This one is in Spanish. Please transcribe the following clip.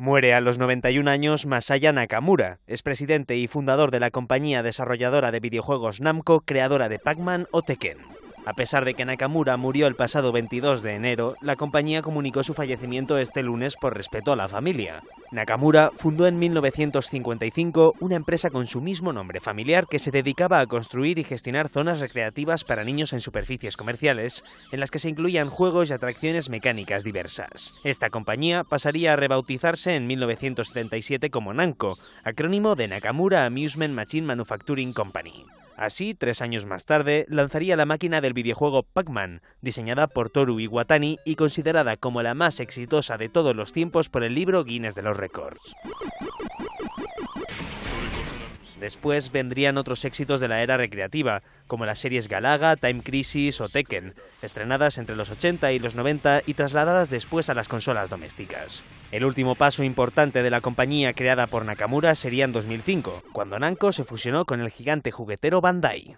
Muere a los 91 años Masaya Nakamura, es presidente y fundador de la compañía desarrolladora de videojuegos Namco, creadora de Pac-Man o Tekken. A pesar de que Nakamura murió el pasado 22 de enero, la compañía comunicó su fallecimiento este lunes por respeto a la familia. Nakamura fundó en 1955 una empresa con su mismo nombre familiar que se dedicaba a construir y gestionar zonas recreativas para niños en superficies comerciales, en las que se incluían juegos y atracciones mecánicas diversas. Esta compañía pasaría a rebautizarse en 1977 como Nanko, acrónimo de Nakamura Amusement Machine Manufacturing Company. Así, tres años más tarde, lanzaría la máquina del videojuego Pac-Man, diseñada por Toru Iwatani y considerada como la más exitosa de todos los tiempos por el libro Guinness de los Records. Después vendrían otros éxitos de la era recreativa, como las series Galaga, Time Crisis o Tekken, estrenadas entre los 80 y los 90 y trasladadas después a las consolas domésticas. El último paso importante de la compañía creada por Nakamura sería en 2005, cuando Namco se fusionó con el gigante juguetero Bandai.